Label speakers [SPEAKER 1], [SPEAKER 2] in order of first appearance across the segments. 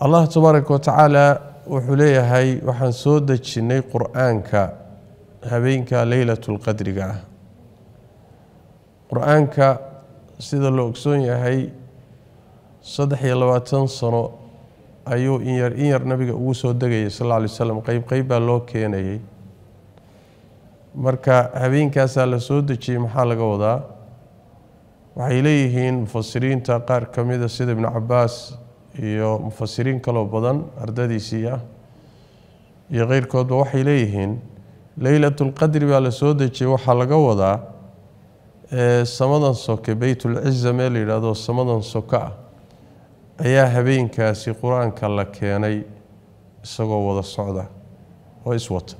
[SPEAKER 1] allah tabaaraka watacaala wuxuu leeyahay waxaan soo dejinay qur-aanka habeenka leylatulqadriga ah qur-aanka sida la ogsoon yahay saddex iyo labaatan sano ayuu in yar nabiga ugu soo degayay sal alla alay slam qeyb qeyb baa loo keenayay marka habeenkaasaa la soo dejiyey maxaa laga wadaa waxay leeyihiin mufasiriinta qaar ka mida ah sida ibnu cabaas iyo mufasiriin kaloo badan ardadiisii ah iyo keyrkoodba waxay leeyihiin leylatulqadri baa la soo dejiyey waxaa laga wadaa samadan soke beytulciza mee la yidhaahdo samadan soke ah ayaa habeenkaasi qur-aanka la keenay isagoo wada socda oo iswata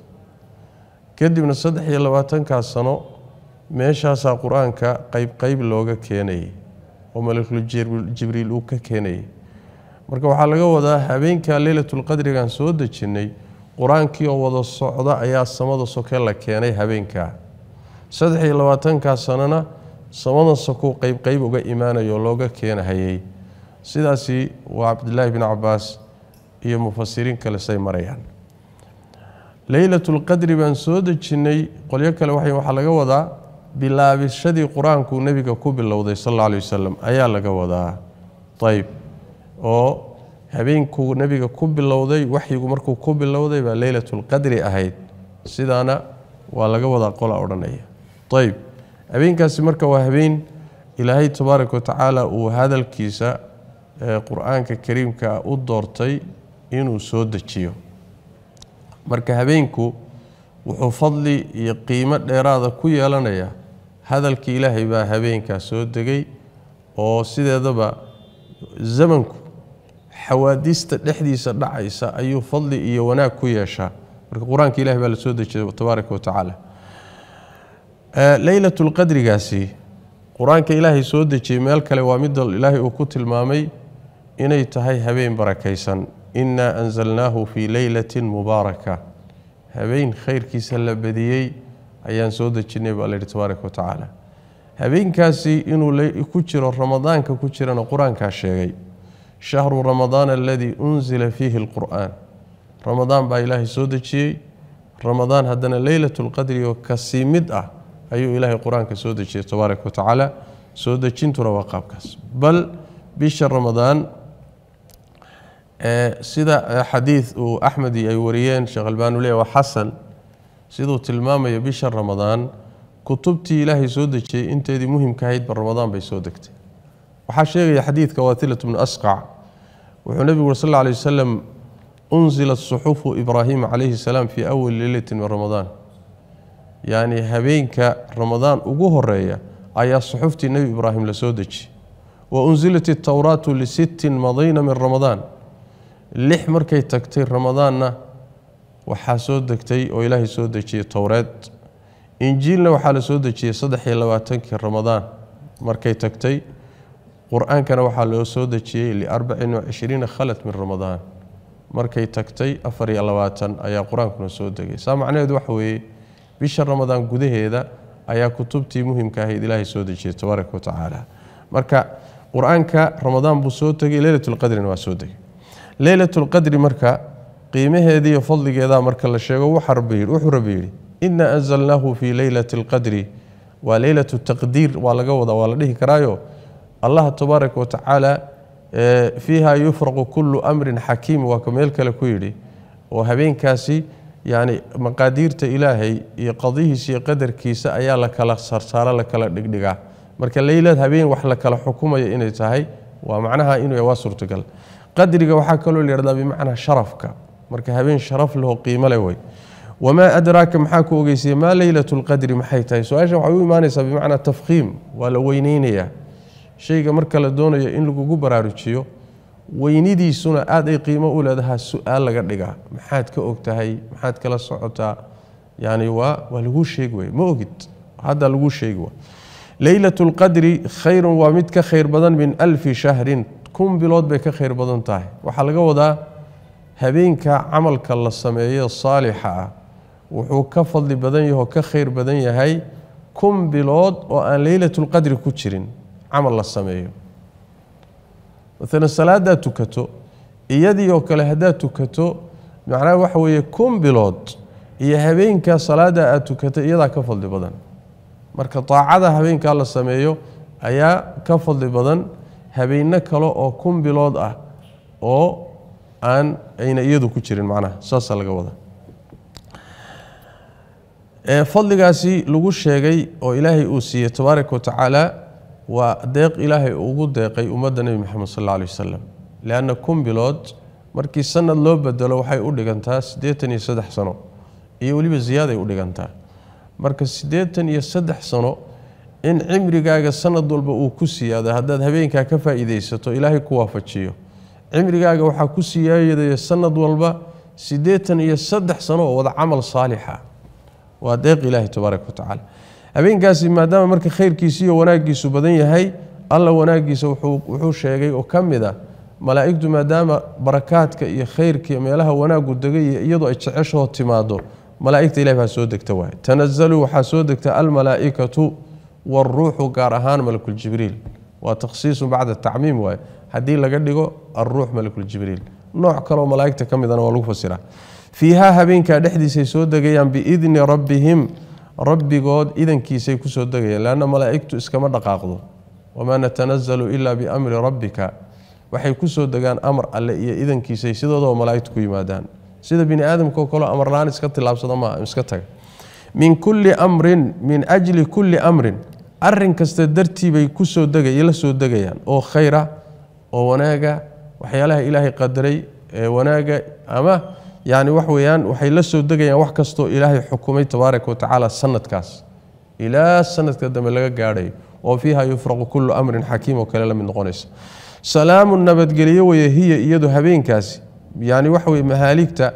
[SPEAKER 1] kadibna saddex iyo labaatankaa sano meeshaasaa qur-aanka qeyb qeyb looga keenayay oo malakul jibriil uu ka keenayay marka waxaa laga wadaa habeenkaa leylatulqadrigaan soo dejinay qur-aankii oo wada socda ayaa samada soke la keenay habeenkaa saddex iyo labaatankaa sanona samada sokuu qeybqeyb uga imaanayoo looga keenahayay sidaasi waa cabdilaahi bin cabaas iyo mufasiriin kale say marayaan leylatulqadri baan soo dejinnay qolyo kale waxaa laga wadaa bilaabishadii qur aanku nebiga ku bilowday sal alla alay wasalam ayaa laga wadaa ayb oo habeenkuu nebiga ku bilowday waxyigu markuu ku bilowday baa leylatulqadri ahayd sidaana waa laga wadaa qola odhanaya ayb habeenkaasi marka waa habeen ilaahay tabaaraka watacaala uu hadalkiisa qur-aanka kariimkaa u doortay inuu soo dejiyo marka habeenku wuxuu fadli iyo qiimo dheeraada ku yeelanaya hadalkii ilaahay baa habeenkaa soo degay oo sideedaba zamanku xawaadista dhexdiisa dhacaysa ayuu fadli iyo wanaag ku yeeshaa marka qur-aanka ilahi baa la dejiyay tabaaraka watacaala leylatulqadrigaasi qur-aanka ilaahay soo dejiyey meel kale waa midda ilaahay uu ku tilmaamay inay tahay habeen barakaysan inaa anzalnaahu fii leylatin mubaaraka habeen khayrkiisa la badiyey ayaan soo dejinay baa layidhi tabaaraka watacaala habeenkaasi inuu ku jiro ramadaanka ku jirana qur-aankaa sheegay shahru ramadaan aladii unzila fiihi alqur'aan ramadaan baa ilaahay soo dejiyey ramadaan haddana lqadri oo kasii mid ah ayuu ilaahay qur-aanka soo dejiyey tabaaraka watacaala soo dejintuna waa qaabkaas bal bisha ramadaan sida xadiid uu axmedi ay wariyeen sheekh albanu le waa xasan siduu tilmaamaya bisha ramadaan kutubtii ilaahay soo dejiyey inteedii muhimka ahaydba ramadaan bay soo degtay waxaa sheegaya xadiidka waatilat bnu asqac wuxuu nebigu uri sal lla alay wasalam unzilat suxufu ibraahima calayhi salaam fii awali leylati min ramadaan yacni habeenka ramadaan ugu horeeya ayaa suxuftii nebi ibraahim la soo dejiyey wa unzilat itowraatu lisittin madayna min ramadaan lix markay tagtay ramadaanna waxaa soo degtay oo ilaahay soo dejiyey towreed injiilna waxaa la soo dejiyey saddex iyo labaatankii ramadaan markay tagtay qur-aankana waxaa loo soo dejiyey liarbacin wacishriina khalat min ramadaan markay tagtay afar iyo labaatan ayaa qur-aankuna soo degay saa macnaheedu waxa weeye bisha ramadaan gudaheeda ayaa kutubtii muhimka ahayd ilaahay soo dejiyay tabaaraka wa marka qur-aanka ramadaan buu soo tegay leylatulqadrina waa soo degay leylatulqadri marka qiimaheeda fadligeedaa marka la sheego wuxuu rabi yidhi inna anzalnaahu fii leylati alqadri waa leylatu taqdiir waa laga wada waa la dhihi karaayo allah tabaaraka watacaala eh, fiiha yufraqu kullu amrin xakiim waa ka meel kale ku yidhi oo habeenkaasi yani maqaadiirta ilaahay iyo qadihiisa iyo qadarkiisa ayaa la kala sarsaaro la kala dhigdhigaa marka leylaad habeen wax la kala xukumaya inay tahay waa macnaha inuu waa suurtagal qadriga waxaa kaloo layidhahdaa bimacnaa sharafka marka habeen sharaf leho qiimo le wey wamaa adraaka maxaa ku ogeysiya maa leylatu lqadri maxay tahay su-aasha waxay u imaanaysaa bimacnaa tafkhiim waa la weyneynayaa shayga marka la doonayo in lagugu baraarujiyo weynidiisuna aad ay qiimo u leedahaa su-aal laga dhigaa maxaad ka og tahay maxaad kala socotaa yani waa waa laguu sheegi way ma ogid hadda laguu sheegi wa leylat lqadri khayrun waa mid ka khayr badan min alfi shahrin kun bilood bay ka khayr badan tahay waxaa laga wadaa habeenka camalka la sameeyo saalixa ah wuxuu ka fadli badan yaho ka khayr badan yahay kun bilood oo aan leylatulqadri ku jirin camal la sameeyo maalan salaadaad tukato iyadii oo kale haddaad tukato macnaha waxa weeye kun bilood iyo habeenkaa salaada aada tukatay iyadaa ka fadli badan marka daacada habeenkaa la sameeyo ayaa ka fadli badan habeenno kale oo kun bilood ah oo aan ayna iyadu ku jirin macnaha saasaa laga wada fadligaasi lagu sheegay oo ilaahay uu siiyey tabaaraka wa waa deeq ilaahay ugu deeqay ummadda nebi moxamed sal alla alay wasalam leanna kun bilood markii sanad loo bedelo waxay u dhigantaa siddeetan iyo saddex sano iyo weliba ziyaaday u dhigantaa marka siddeetan iyo saddex sano in cimrigaaga sanad walba uu ku siyaado haddaad habeenkaa ka faa'iidaysato ilaahay ku waafajiyo cimrigaaga waxaa ku siyaayadaya sanad walba siddeetan iyo saddex sano oo wada camal saalixa waa deeq ilaahay tabaaraka wa habeenkaasi maadaama marka khayrkiisi iyo wanaagiisu badan yahay alla wanaagiisa wuxuu sheegay oo ka mid a ah malaa'igtu maadaama barakaadka iyo khayrkii meelaha wanaagu degay iyadoo ay jeceshahoo timaado malaa'igta ilahi baa soo degta waay tanazaluu waxaa soo degta almalaa'ikatu waruuxu gaar ahaan malakuljibriil waa takhsiisun bacda tacmiim waaye haddii laga dhigo alruux malakuljibriil nooc kaleoo malaa'igta ka midana waa lagu fasiraa fiihaa habeenkaa dhexdiisay soo degayaan biidni rabbihim rabbigood idankiisay kusoo degayaan leanna malaa'igtu iskama dhaqaaqdo wamaa natanazalu ilaa biamri rabbika waxay kusoo degaan amar alle iyo idankiisay sidoodaba malaaigtu ku yimaadaan sida bini aadamkao kalo amarlaan iska tilaabsada maaha iska taga min kulli amrin min ajli kulli amrin arin kasta dartiibay kusoo degala soo degayaan oo khayra oo wanaaga waxyaalaha ilaahay qadaray ee wanaaga ama yani wax weeyaan waxay la soo degayaan wax kastoo ilaahay xukumay tabaaraka watacaala sanadkaas ilaa sanadka dambe laga gaadhayo oo fiiha yufraqu kullu amrin xakiim oo kale la mid noqonaysa salaamu nabadgelyo weye hiya iyadu habeenkaasi yani waxa weye mahaaligta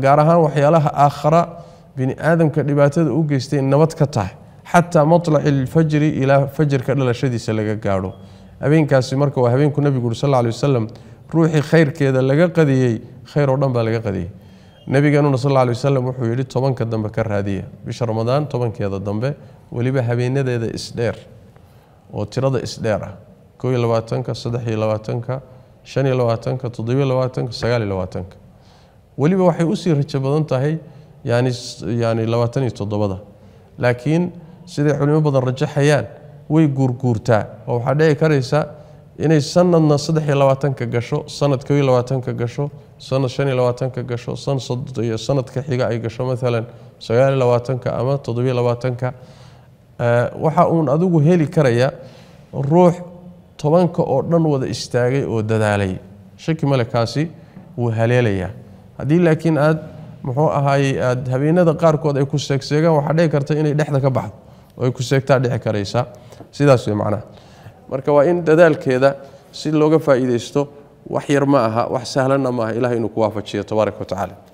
[SPEAKER 1] gaar ahaan waxyaalaha aakhara bini aadamka dhibaatada u geystay nabad ka tahay xataa matlaci ilfajri ilaa fajrka dhalashadiisa laga gaadho habeenkaasi marka waa habeenku nebigu uri sal ly wasalam ruuxii khayrkeeda laga qadiyey khayr oo dhan baa laga qadiyey nabigeenuna sal ly wasalam wuxuu yidhi tobanka dambe ka raadiya bisha ramadaan tobankeeda dambe weliba habeenadeeda isdheer oo tirada isdheer ah koo iyo labaatanka saddex iyo labaatanka shan iyo labaatanka toddobiyo labaatanka sagaaliyo labaatanka weliba waxay usii rajo badan tahay yani yani labaatan iyo toddobada laakiin siday culimo badan rajaxayaan way guurguurtaa oo waxaa dhici karaysa inay sanadna saddex iyo labaatanka gasho sanad koo iyo labaatanka gasho sanad shan iyo labaatanka gasho saniyo sanadka xiga ay gasho maalan sagaaliyo labaatanka ama toddobiyo labaatanka eh, waxa uun adigu heli karaya ruux tobanka oo dhan wada istaagay oo dadaalay shaki male kaasi wuu haleelayaa haddii laakiin aad muxuu ahaayey aad habeenada qaarkood ay ku seegseegaan waxaa dhici karta inay dhexda ka baxdo oo ay ku seegtaa dhici karaysa sidaas wey macnaha marka waa in dadaalkeeda si looga faa'iidaysto wax yar ma aha wax sahlanna maaha ilahay inuu ku waafajiyo tobaaraka watacaala